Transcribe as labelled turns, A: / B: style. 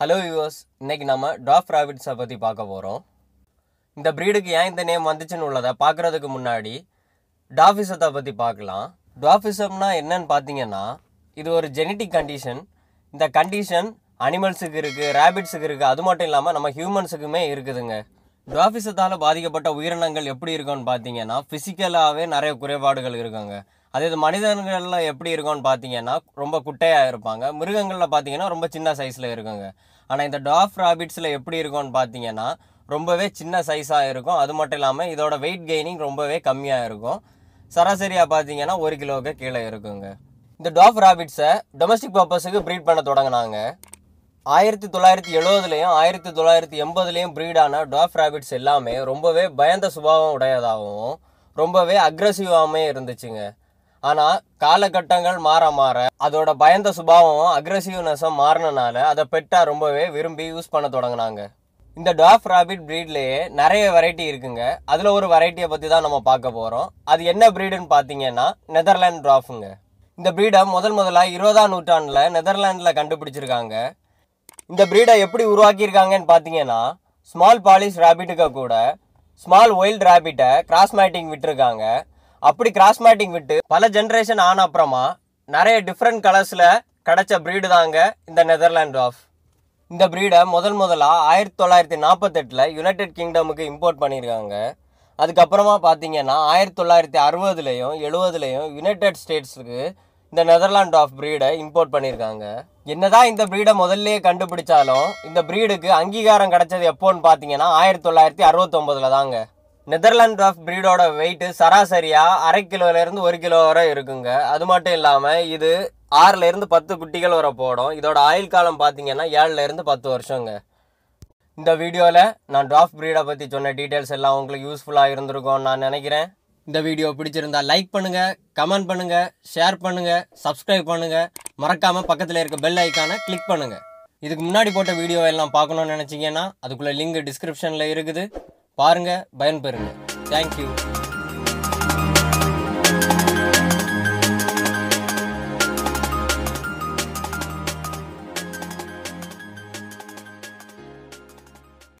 A: hello viewers இன்றைக்கி நம்ம tough ராபிட்ஸை பற்றி பார்க்க போகிறோம் இந்த ப்ரீடுக்கு ஏன் இந்த நேம் வந்துச்சுன்னு உள்ளதை பார்க்குறதுக்கு முன்னாடி டாஃபிசத்தை பற்றி பார்க்கலாம் டாஃபிசம்னா என்னன்னு பார்த்தீங்கன்னா இது ஒரு ஜெனட்டிக் கண்டிஷன் இந்த கண்டிஷன் அனிமல்ஸுக்கு இருக்குது ரேபிட்ஸுக்கு இருக்குது அது மட்டும் இல்லாமல் நம்ம ஹியூமன்ஸுக்குமே இருக்குதுங்க டாஃபிசத்தால் பாதிக்கப்பட்ட உயிரினங்கள் எப்படி இருக்குன்னு பார்த்தீங்கன்னா ஃபிசிக்கலாகவே நிறைய குறைபாடுகள் இருக்குங்க அதே இது மனிதர்கள்லாம் எப்படி இருக்கும்னு பார்த்தீங்கன்னா ரொம்ப குட்டையாக இருப்பாங்க மிருகங்களில் பார்த்தீங்கன்னா ரொம்ப சின்ன சைஸில் இருக்குங்க ஆனால் இந்த டாஃப் ராபிட்ஸில் எப்படி இருக்கும்னு பார்த்தீங்கன்னா ரொம்பவே சின்ன சைஸாக இருக்கும் அது மட்டும் இல்லாமல் இதோட வெயிட் கெய்னிங் ரொம்பவே கம்மியாக இருக்கும் சராசரியாக பார்த்தீங்கன்னா ஒரு கிலோவுக்கு கீழே இருக்குங்க இந்த டாஃப் ராபிட்ஸை டொமஸ்டிக் பர்பஸுக்கு ப்ரீட் பண்ண தொடங்கினாங்க ஆயிரத்தி தொள்ளாயிரத்தி எழுபதுலேயும் ஆயிரத்தி தொள்ளாயிரத்தி எண்பதுலேயும் ப்ரீடான டாஃப் ராபிட்ஸ் எல்லாமே ரொம்பவே பயந்த சுபாவம் உடையதாகவும் ரொம்பவே அக்ரஸிவாகவே இருந்துச்சுங்க ஆனால் காலகட்டங்கள் மாற மாற அதோட பயந்த சுபாவம் அக்ரஸிவ்னஸும் மாறினனால அதை பெட்டாக ரொம்பவே விரும்பி யூஸ் பண்ண தொடங்கினாங்க இந்த டாஃப் ராபிட் ப்ரீட்லேயே நிறைய வெரைட்டி இருக்குங்க அதில் ஒரு வெரைட்டியை பற்றி தான் நம்ம பார்க்க போகிறோம் அது என்ன ப்ரீடுன்னு பார்த்தீங்கன்னா நெதர்லாண்ட் டாஃபுங்க இந்த ப்ரீடை முதல் முதலாக இருபதாம் நூற்றாண்டில் நெதர்லாண்டில் கண்டுபிடிச்சிருக்காங்க இந்த ப்ரீடை எப்படி உருவாக்கியிருக்காங்கன்னு பார்த்தீங்கன்னா ஸ்மால் பாலிஷ் ராபிட்டுக்கு கூட ஸ்மால் ஒயில்ட் ராபிட்டை கிராஸ் மேட்டிங் விட்டுருக்காங்க அப்படி மேட்டிங் விட்டு பல ஜென்ரேஷன் ஆன அப்புறமா நிறைய டிஃப்ரெண்ட் கலர்ஸில் கிடச்ச ப்ரீடு தாங்க இந்த நெதர்லாண்ட் ஆஃப் இந்த ப்ரீடை முதல் முதலாக ஆயிரத்தி தொள்ளாயிரத்தி நாற்பத்தெட்டில் யுனைடெட் கிங்டமுக்கு இம்போர்ட் பண்ணியிருக்காங்க அதுக்கப்புறமா பார்த்தீங்கன்னா ஆயிரத்தி தொள்ளாயிரத்தி அறுபதுலேயும் எழுபதுலேயும் யுனைடெட் ஸ்டேட்ஸுக்கு இந்த நெதர்லாண்ட் ஆஃப் ப்ரீடை இம்போர்ட் பண்ணியிருக்காங்க என்னதான் இந்த ப்ரீடை முதல்லையே கண்டுபிடிச்சாலும் இந்த ப்ரீடுக்கு அங்கீகாரம் கிடைச்சது எப்போன்னு பார்த்தீங்கன்னா ஆயிரத்தி தொள்ளாயிரத்தி அறுபத்தொம்பதில் தாங்க நெதர்லாந்து ஆஃப் ப்ரீடோட வெயிட்டு சராசரியாக அரை கிலோலேருந்து ஒரு கிலோ வரை இருக்குங்க அது மட்டும் இல்லாமல் இது ஆறுலேருந்து பத்து குட்டிகள் வர போடும் இதோட ஆயுள் காலம் பார்த்தீங்கன்னா ஏழுலேருந்து பத்து வருஷங்க இந்த வீடியோவில் நான் டாஃப் ப்ரீடை பற்றி சொன்ன டீட்டெயில்ஸ் எல்லாம் உங்களுக்கு யூஸ்ஃபுல்லாக இருந்திருக்கும்னு நான் நினைக்கிறேன் இந்த வீடியோ பிடிச்சிருந்தா லைக் பண்ணுங்கள் கமெண்ட் பண்ணுங்கள் ஷேர் பண்ணுங்கள் சப்ஸ்கிரைப் பண்ணுங்கள் மறக்காமல் பக்கத்தில் இருக்க பெல் ஐக்கானை கிளிக் பண்ணுங்கள் இதுக்கு முன்னாடி போட்ட வீடியோ எல்லாம் பார்க்கணுன்னு நினச்சிங்கன்னா அதுக்குள்ளே லிங்க் டிஸ்கிரிப்ஷனில் இருக்குது பாருங்கள் பயன்பெறுங்க தேங்க்யூ